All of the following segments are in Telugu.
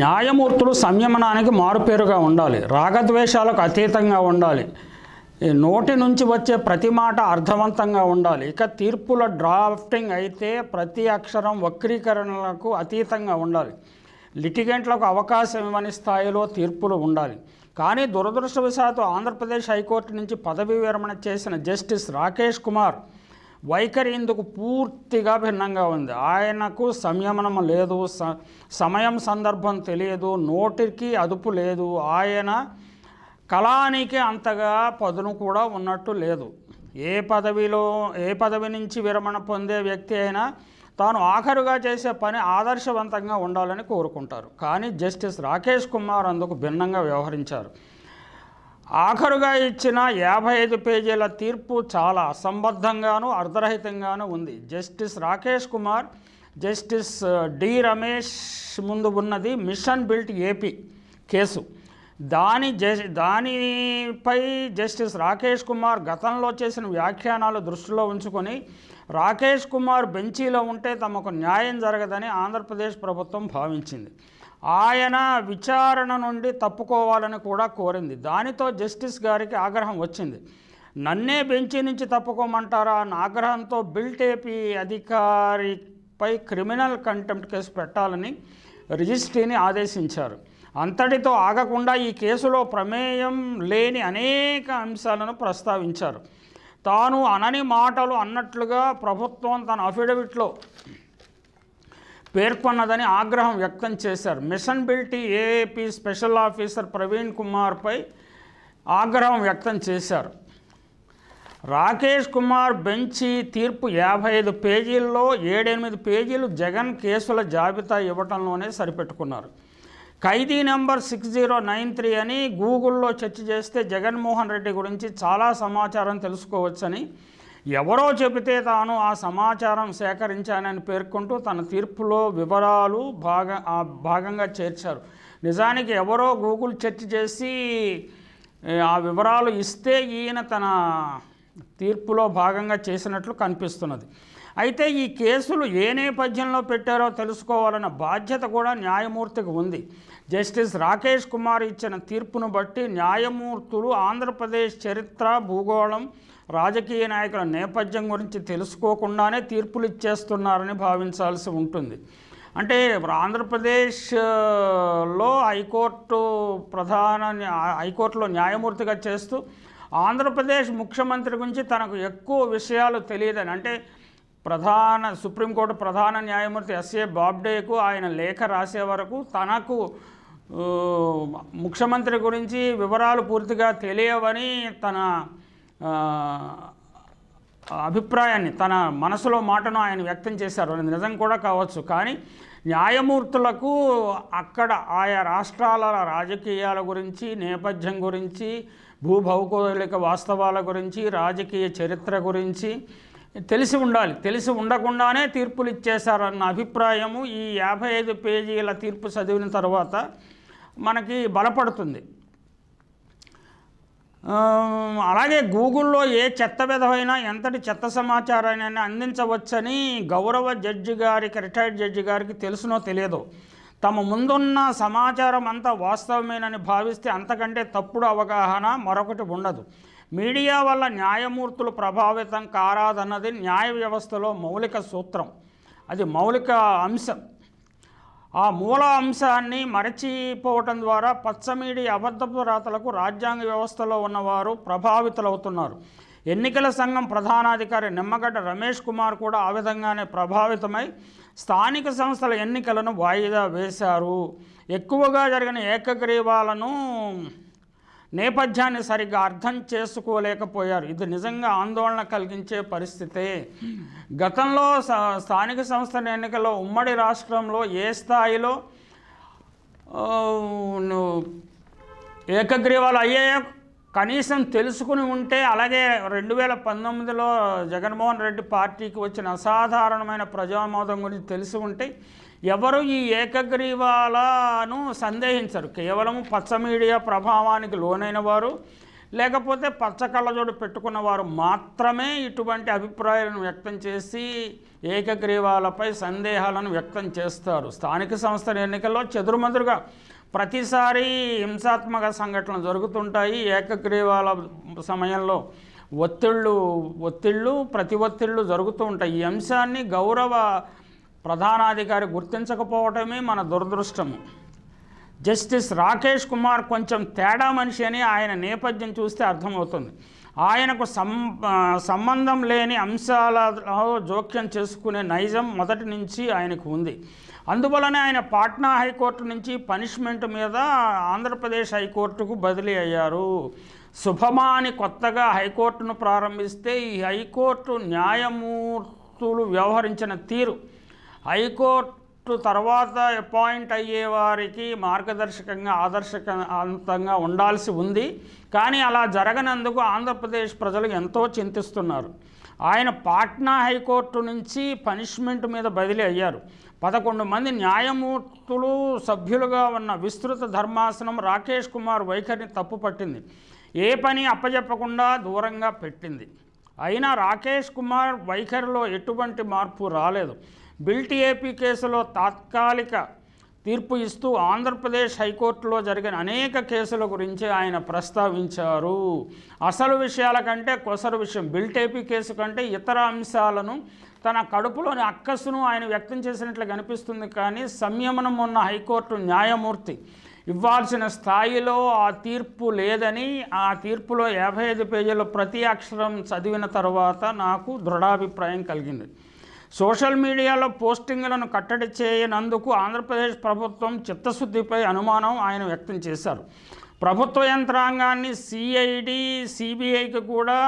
న్యాయమూర్తులు సంయమనానికి మారుపేరుగా ఉండాలి రాగద్వేషాలకు అతీతంగా ఉండాలి నోటి నుంచి వచ్చే ప్రతి మాట అర్థవంతంగా ఉండాలి ఇక తీర్పుల డ్రాఫ్టింగ్ అయితే ప్రతి అక్షరం వక్రీకరణలకు అతీతంగా ఉండాలి లిటిగెంట్లకు అవకాశం ఇవ్వని స్థాయిలో తీర్పులు ఉండాలి కానీ దురదృష్టవశాత్తు ఆంధ్రప్రదేశ్ హైకోర్టు నుంచి పదవీ విరమణ చేసిన జస్టిస్ రాకేష్ కుమార్ వైఖరి ఇందుకు పూర్తిగా భిన్నంగా ఉంది ఆయనకు సంయమనం లేదు సమయం సందర్భం తెలియదు నోటికి అదుపు లేదు ఆయన కళానికి అంతగా పదును కూడా ఉన్నట్టు లేదు ఏ పదవిలో ఏ పదవి నుంచి విరమణ పొందే వ్యక్తి అయినా తాను ఆఖరుగా చేసే పని ఆదర్శవంతంగా ఉండాలని కోరుకుంటారు కానీ జస్టిస్ రాకేష్ కుమార్ అందుకు భిన్నంగా వ్యవహరించారు ఆఖరుగా ఇచ్చిన యాభై ఐదు పేజీల తీర్పు చాలా అసంబద్ధంగాను అర్ధరహితంగాను ఉంది జస్టిస్ రాకేష్ కుమార్ జస్టిస్ డి రమేష్ ముందు ఉన్నది మిషన్ బిల్ట్ ఏపీ కేసు దాని దానిపై జస్టిస్ రాకేష్ కుమార్ గతంలో చేసిన వ్యాఖ్యానాలు దృష్టిలో ఉంచుకొని రాకేష్ కుమార్ బెంచీలో ఉంటే తమకు న్యాయం జరగదని ఆంధ్రప్రదేశ్ ప్రభుత్వం భావించింది ఆయన విచారణ నుండి తప్పుకోవాలని కూడా కోరింది దానితో జస్టిస్ గారికి ఆగ్రహం వచ్చింది నన్నే బెంచి నుంచి తప్పుకోమంటారా అన్న ఆగ్రహంతో బిల్టేపీ అధికారిపై క్రిమినల్ కంటెంప్ట్ కేసు పెట్టాలని రిజిస్ట్రీని ఆదేశించారు అంతటితో ఆగకుండా ఈ కేసులో ప్రమేయం లేని అనేక అంశాలను ప్రస్తావించారు తాను అనని మాటలు అన్నట్లుగా ప్రభుత్వం తన అఫిడవిట్లో పేర్కొన్నదని ఆగ్రహం వ్యక్తం చేశారు మిషన్ బిల్టీ ఏఏపీ స్పెషల్ ఆఫీసర్ ప్రవీణ్ కుమార్పై ఆగ్రహం వ్యక్తం చేశారు రాకేష్ కుమార్ బెంచి తీర్పు యాభై ఐదు పేజీల్లో ఏడెనిమిది పేజీలు జగన్ కేసుల జాబితా ఇవ్వటంలోనే సరిపెట్టుకున్నారు ఖైదీ number six zero nine three అని గూగుల్లో చర్చ చేస్తే జగన్మోహన్ రెడ్డి గురించి చాలా సమాచారం తెలుసుకోవచ్చని ఎవరో చెబితే తాను ఆ సమాచారం సేకరించానని పేర్కొంటూ తన తీర్పులో వివరాలు భాగ భాగంగా చేర్చారు నిజానికి ఎవరో గూగుల్ చర్చ చేసి ఆ వివరాలు ఇస్తే ఈయన తన తీర్పులో భాగంగా చేసినట్లు కనిపిస్తున్నది అయితే ఈ కేసులు ఏ నేపథ్యంలో పెట్టారో తెలుసుకోవాలన్న బాధ్యత కూడా న్యాయమూర్తికి ఉంది జస్టిస్ రాకేష్ కుమార్ ఇచ్చిన తీర్పును బట్టి న్యాయమూర్తులు ఆంధ్రప్రదేశ్ చరిత్ర భూగోళం రాజకీయ నాయకుల నేపథ్యం గురించి తెలుసుకోకుండానే తీర్పులు ఇచ్చేస్తున్నారని భావించాల్సి ఉంటుంది అంటే ఆంధ్రప్రదేశ్లో హైకోర్టు ప్రధాన హైకోర్టులో న్యాయమూర్తిగా చేస్తూ ఆంధ్రప్రదేశ్ ముఖ్యమంత్రి గురించి తనకు ఎక్కువ విషయాలు తెలియదని అంటే ప్రధాన సుప్రీంకోర్టు ప్రధాన న్యాయమూర్తి ఎస్ఏ బాబ్డేకు ఆయన లేఖ రాసే వరకు తనకు ముఖ్యమంత్రి గురించి వివరాలు పూర్తిగా తెలియవని తన అభిప్రాయాన్ని తన మనసులో మాటను ఆయన వ్యక్తం చేశారు అనేది నిజం కూడా కావచ్చు కానీ న్యాయమూర్తులకు అక్కడ ఆయా రాష్ట్రాల రాజకీయాల గురించి నేపథ్యం గురించి భూభౌగోళిక వాస్తవాల గురించి రాజకీయ చరిత్ర గురించి తెలిసి ఉండాలి తెలిసి ఉండకుండానే తీర్పులు ఇచ్చేశారన్న అభిప్రాయము ఈ యాభై ఐదు పేజీల తీర్పు చదివిన తర్వాత మనకి బలపడుతుంది అలాగే గూగుల్లో ఏ చెత్త విధమైన ఎంతటి చెత్త సమాచారాన్ని అందించవచ్చని గౌరవ జడ్జి గారికి రిటైర్డ్ జడ్జి గారికి తెలుసునో తెలియదు తమ ముందున్న సమాచారం అంతా వాస్తవమేనని భావిస్తే అంతకంటే తప్పుడు అవగాహన మరొకటి ఉండదు మీడియా వల్ల న్యాయమూర్తులు ప్రభావితం కారాదన్నది న్యాయ వ్యవస్థలో మౌలిక సూత్రం అది మౌలిక అంశం ఆ మూల అంశాన్ని మరచిపోవటం ద్వారా పచ్చమీడి అబద్ధపు రాతలకు రాజ్యాంగ వ్యవస్థలో ఉన్నవారు ప్రభావితులవుతున్నారు ఎన్నికల సంఘం ప్రధానాధికారి నిమ్మగడ్డ రమేష్ కుమార్ కూడా ఆ విధంగానే ప్రభావితమై స్థానిక సంస్థల ఎన్నికలను వాయిదా వేశారు ఎక్కువగా జరిగిన ఏకగ్రీవాలను నేపథ్యాన్ని సరిగ్గా అర్థం చేసుకోలేకపోయారు ఇది నిజంగా ఆందోళన కలిగించే పరిస్థితే గతంలో స్థానిక సంస్థల ఎన్నికల్లో ఉమ్మడి రాష్ట్రంలో ఏ స్థాయిలో ఏకగ్రీవాలు అయ్యాయో కనీసం తెలుసుకుని ఉంటే అలాగే రెండు వేల పంతొమ్మిదిలో జగన్మోహన్ రెడ్డి పార్టీకి వచ్చిన అసాధారణమైన ప్రజామోదం గురించి తెలిసి ఉంటే ఎవరు ఈ ఏకగ్రీవాలను సందేహించరు కేవలం పచ్చ మీడియా ప్రభావానికి లోనైన వారు లేకపోతే పచ్చ కళ్ళజోడు పెట్టుకున్న వారు మాత్రమే ఇటువంటి అభిప్రాయాలను వ్యక్తం చేసి ఏకగ్రీవాలపై సందేహాలను వ్యక్తం చేస్తారు స్థానిక సంస్థల ఎన్నికల్లో చెదురుమదురుగా ప్రతిసారి హింసాత్మక సంఘటనలు జరుగుతుంటాయి ఏకగ్రీవాల సమయంలో ఒత్తిళ్ళు ఒత్తిళ్ళు ప్రతి ఒత్తిళ్ళు జరుగుతూ ఉంటాయి ఈ అంశాన్ని గౌరవ ప్రధానాధికారి గుర్తించకపోవటమే మన దురదృష్టము జస్టిస్ రాకేష్ కుమార్ కొంచెం తేడా మనిషి అని ఆయన నేపథ్యం చూస్తే అర్థమవుతుంది ఆయనకు సం సంబంధం లేని అంశాలలో జోక్యం చేసుకునే నైజం మొదటి నుంచి ఆయనకు ఉంది అందువలనే ఆయన పాట్నా హైకోర్టు నుంచి పనిష్మెంట్ మీద ఆంధ్రప్రదేశ్ హైకోర్టుకు బదిలీ అయ్యారు శుభమా అని కొత్తగా హైకోర్టును ప్రారంభిస్తే ఈ హైకోర్టు న్యాయమూర్తులు వ్యవహరించిన తీరు హైకోర్టు తర్వాత అపాయింట్ అయ్యేవారికి మార్గదర్శకంగా ఆదర్శకంతంగా ఉండాల్సి ఉంది కానీ అలా జరగనందుకు ఆంధ్రప్రదేశ్ ప్రజలు ఎంతో చింతిస్తున్నారు ఆయన పాట్నా హైకోర్టు నుంచి పనిష్మెంట్ మీద బదిలీ అయ్యారు పదకొండు మంది న్యాయమూర్తులు సభ్యులుగా ఉన్న విస్తృత ధర్మాసనం రాకేష్ కుమార్ వైఖరిని తప్పు పట్టింది ఏ పని అప్పజెప్పకుండా దూరంగా పెట్టింది అయినా రాకేష్ కుమార్ వైఖరిలో ఎటువంటి మార్పు రాలేదు బిల్ట్ ఏపీ కేసులో తాత్కాలిక తీర్పు ఇస్తూ ఆంధ్రప్రదేశ్ హైకోర్టులో జరిగిన అనేక కేసుల గురించి ఆయన ప్రస్తావించారు అసలు విషయాల కంటే కొసరు విషయం బిల్టేపీ కేసు కంటే ఇతర అంశాలను తన కడుపులోని అక్కసును ఆయన వ్యక్తం చేసినట్లు కనిపిస్తుంది కానీ సంయమనం ఉన్న హైకోర్టు న్యాయమూర్తి ఇవ్వాల్సిన స్థాయిలో ఆ తీర్పు లేదని ఆ తీర్పులో యాభై ఐదు పేజీల ప్రతి అక్షరం చదివిన తర్వాత నాకు దృఢాభిప్రాయం కలిగింది సోషల్ మీడియాలో పోస్టింగ్లను కట్టడి చేయనందుకు ఆంధ్రప్రదేశ్ ప్రభుత్వం చిత్తశుద్ధిపై అనుమానం ఆయన వ్యక్తం చేశారు ప్రభుత్వ యంత్రాంగాన్ని సిఐడి సిబిఐకి కూడా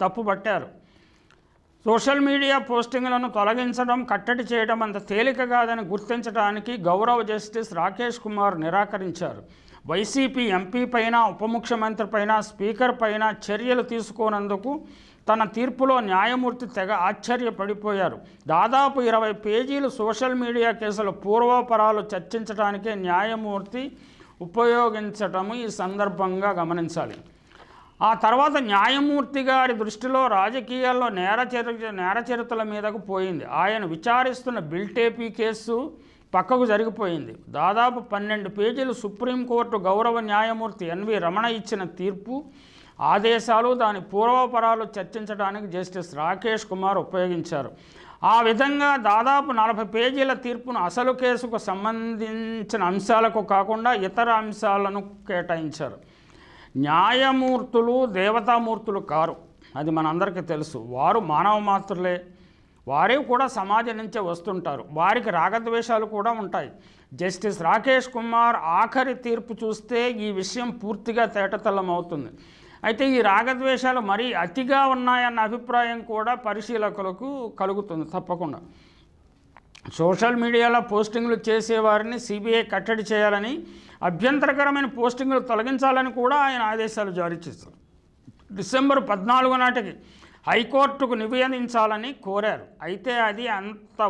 తప్పుబట్టారు సోషల్ మీడియా పోస్టింగ్లను తొలగించడం కట్టడి చేయడం అంత తేలిక కాదని గుర్తించడానికి గౌరవ జస్టిస్ రాకేష్ కుమార్ నిరాకరించారు వైసీపీ ఎంపీ పైన ఉప ముఖ్యమంత్రి పైన స్పీకర్ పైన చర్యలు తీసుకోనందుకు తన తీర్పులో న్యాయమూర్తి తెగ ఆశ్చర్యపడిపోయారు దాదాపు ఇరవై పేజీలు సోషల్ మీడియా కేసుల పూర్వపరాలు చర్చించడానికి న్యాయమూర్తి ఉపయోగించటము ఈ సందర్భంగా గమనించాలి ఆ తర్వాత న్యాయమూర్తి గారి దృష్టిలో రాజకీయాల్లో నేర చరిత్ర నేర చరిత్రల మీదకు పోయింది ఆయన విచారిస్తున్న బిల్టేపీ కేసు పక్కకు జరిగిపోయింది దాదాపు పన్నెండు పేజీలు సుప్రీంకోర్టు గౌరవ న్యాయమూర్తి ఎన్వి రమణ ఇచ్చిన తీర్పు ఆదేశాలు దాని పూర్వపరాలు చర్చించడానికి జస్టిస్ రాకేష్ కుమార్ ఉపయోగించారు ఆ విధంగా దాదాపు నలభై పేజీల తీర్పును అసలు కేసుకు సంబంధించిన అంశాలకు కాకుండా ఇతర అంశాలను కేటాయించారు న్యాయమూర్తులు దేవతామూర్తులు కారు అది మనందరికీ తెలుసు వారు మానవ మాత్రులే వారే కూడా సమాజం నుంచే వస్తుంటారు వారికి రాగద్వేషాలు కూడా ఉంటాయి జస్టిస్ రాకేష్ కుమార్ ఆఖరి తీర్పు చూస్తే ఈ విషయం పూర్తిగా అవుతుంది అయితే ఈ రాగద్వేషాలు మరీ అతిగా ఉన్నాయన్న అభిప్రాయం కూడా పరిశీలకులకు కలుగుతుంది తప్పకుండా సోషల్ మీడియాలో పోస్టింగ్లు చేసేవారిని సిబిఐ కట్టడి చేయాలని అభ్యంతరకరమైన పోస్టింగ్లు తొలగించాలని కూడా ఆయన ఆదేశాలు జారీ చేశారు డిసెంబర్ పద్నాలుగు నాటికి హైకోర్టుకు నివేదించాలని కోరారు అయితే అది అంత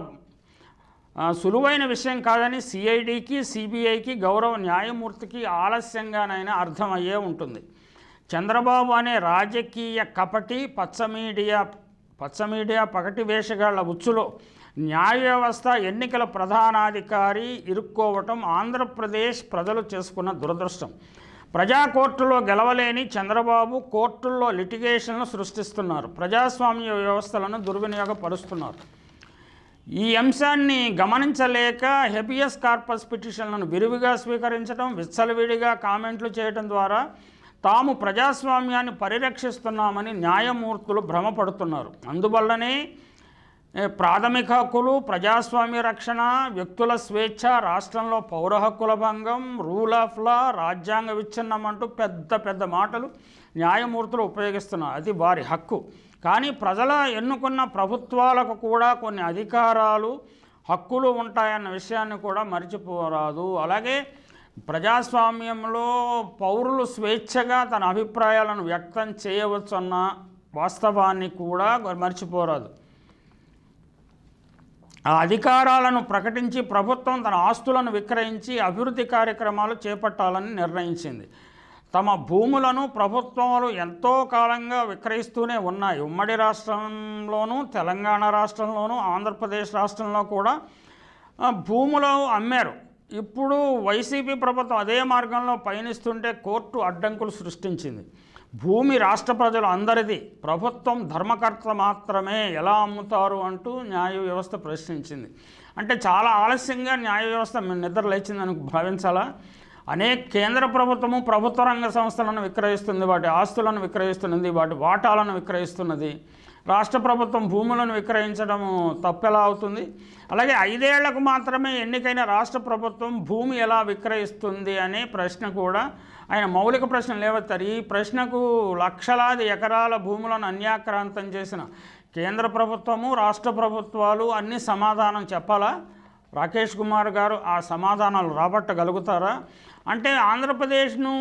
సులువైన విషయం కాదని సిఐడికి సిబిఐకి గౌరవ న్యాయమూర్తికి ఆలస్యంగానైనా అర్థమయ్యే ఉంటుంది చంద్రబాబు అనే రాజకీయ కపటి పచ్చ మీడియా పచ్చ మీడియా పగటి వేషగాళ్ల ఉచ్చులో న్యాయ వ్యవస్థ ఎన్నికల ప్రధానాధికారి ఇరుక్కోవటం ఆంధ్రప్రదేశ్ ప్రజలు చేసుకున్న దురదృష్టం ప్రజా కోర్టులో గెలవలేని చంద్రబాబు కోర్టుల్లో లిటిగేషన్లు సృష్టిస్తున్నారు ప్రజాస్వామ్య వ్యవస్థలను దుర్వినియోగపరుస్తున్నారు ఈ అంశాన్ని గమనించలేక హెబియస్ కార్పస్ పిటిషన్లను విరివిగా స్వీకరించడం విచ్చలవిడిగా కామెంట్లు చేయడం ద్వారా తాము ప్రజాస్వామ్యాన్ని పరిరక్షిస్తున్నామని న్యాయమూర్తులు భ్రమపడుతున్నారు అందువల్లనే ప్రాథమిక హక్కులు ప్రజాస్వామ్య రక్షణ వ్యక్తుల స్వేచ్ఛ రాష్ట్రంలో పౌర హక్కుల భంగం రూల్ ఆఫ్ లా రాజ్యాంగ విచ్ఛిన్నం అంటూ పెద్ద పెద్ద మాటలు న్యాయమూర్తులు ఉపయోగిస్తున్నారు అది వారి హక్కు కానీ ప్రజల ఎన్నుకున్న ప్రభుత్వాలకు కూడా కొన్ని అధికారాలు హక్కులు ఉంటాయన్న విషయాన్ని కూడా మర్చిపోరాదు అలాగే ప్రజాస్వామ్యంలో పౌరులు స్వేచ్ఛగా తన అభిప్రాయాలను వ్యక్తం చేయవచ్చు అన్న వాస్తవాన్ని కూడా మర్చిపోరాదు ఆ అధికారాలను ప్రకటించి ప్రభుత్వం తన ఆస్తులను విక్రయించి అభివృద్ధి కార్యక్రమాలు చేపట్టాలని నిర్ణయించింది తమ భూములను ప్రభుత్వాలు ఎంతో కాలంగా విక్రయిస్తూనే ఉన్నాయి ఉమ్మడి రాష్ట్రంలోనూ తెలంగాణ రాష్ట్రంలోనూ ఆంధ్రప్రదేశ్ రాష్ట్రంలో కూడా భూములు అమ్మారు ఇప్పుడు వైసీపీ ప్రభుత్వం అదే మార్గంలో పయనిస్తుంటే కోర్టు అడ్డంకులు సృష్టించింది భూమి రాష్ట్ర ప్రజలు అందరిది ప్రభుత్వం ధర్మకర్త మాత్రమే ఎలా అమ్ముతారు అంటూ న్యాయ వ్యవస్థ ప్రశ్నించింది అంటే చాలా ఆలస్యంగా న్యాయ వ్యవస్థ నిద్ర లేచిందని భావించాలా అనేక కేంద్ర ప్రభుత్వము ప్రభుత్వ రంగ సంస్థలను విక్రయిస్తుంది వాటి ఆస్తులను విక్రయిస్తున్నది వాటి వాటాలను విక్రయిస్తున్నది రాష్ట్ర ప్రభుత్వం భూములను విక్రయించడము తప్పెలా అవుతుంది అలాగే ఐదేళ్లకు మాత్రమే ఎన్నికైన రాష్ట్ర ప్రభుత్వం భూమి ఎలా విక్రయిస్తుంది అనే ప్రశ్న కూడా ఆయన మౌలిక ప్రశ్న లేవత్తారు ఈ ప్రశ్నకు లక్షలాది ఎకరాల భూములను అన్యాక్రాంతం చేసిన కేంద్ర ప్రభుత్వము రాష్ట్ర ప్రభుత్వాలు అన్ని సమాధానం చెప్పాలా రాకేష్ కుమార్ గారు ఆ సమాధానాలు రాబట్టగలుగుతారా అంటే ఆంధ్రప్రదేశ్ను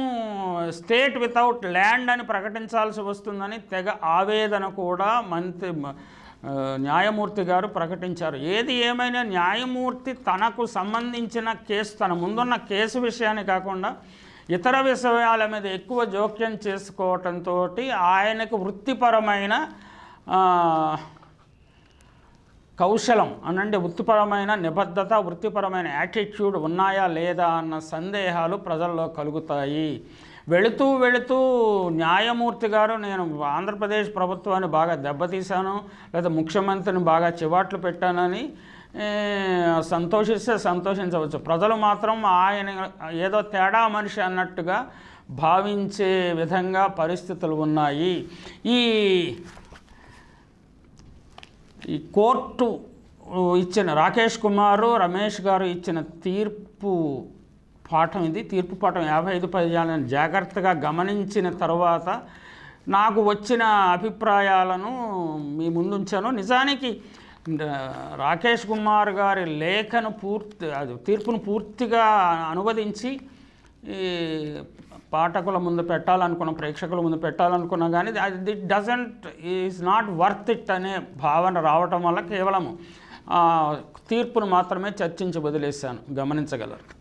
స్టేట్ వితౌట్ ల్యాండ్ అని ప్రకటించాల్సి వస్తుందని తెగ ఆవేదన కూడా మంత్రి న్యాయమూర్తి గారు ప్రకటించారు ఏది ఏమైనా న్యాయమూర్తి తనకు సంబంధించిన కేసు తన ముందున్న కేసు విషయాన్ని కాకుండా ఇతర విషయాల మీద ఎక్కువ జోక్యం చేసుకోవటంతో ఆయనకు వృత్తిపరమైన కౌశలం అనంటే వృత్తిపరమైన నిబద్ధత వృత్తిపరమైన యాటిట్యూడ్ ఉన్నాయా లేదా అన్న సందేహాలు ప్రజల్లో కలుగుతాయి వెళుతూ వెళుతూ న్యాయమూర్తి గారు నేను ఆంధ్రప్రదేశ్ ప్రభుత్వాన్ని బాగా దెబ్బతీశాను లేదా ముఖ్యమంత్రిని బాగా చివాట్లు పెట్టానని సంతోషిస్తే సంతోషించవచ్చు ప్రజలు మాత్రం ఆయన ఏదో తేడా మనిషి అన్నట్టుగా భావించే విధంగా పరిస్థితులు ఉన్నాయి ఈ ఈ కోర్టు ఇచ్చిన రాకేష్ కుమారు రమేష్ గారు ఇచ్చిన తీర్పు పాఠం ఇది తీర్పు పాఠం యాభై ఐదు పదిహేను జాగ్రత్తగా గమనించిన తర్వాత నాకు వచ్చిన అభిప్రాయాలను మీ ముందుంచాను నిజానికి రాకేష్ కుమార్ గారి లేఖను పూర్తి అది తీర్పును పూర్తిగా అనువదించి పాఠకుల ముందు పెట్టాలనుకున్న ప్రేక్షకుల ముందు పెట్టాలనుకున్నా కానీ అది doesn't is not worth it అనే భావన రావటం వల్ల కేవలం తీర్పును మాత్రమే చర్చించి వదిలేశాను గమనించగలరు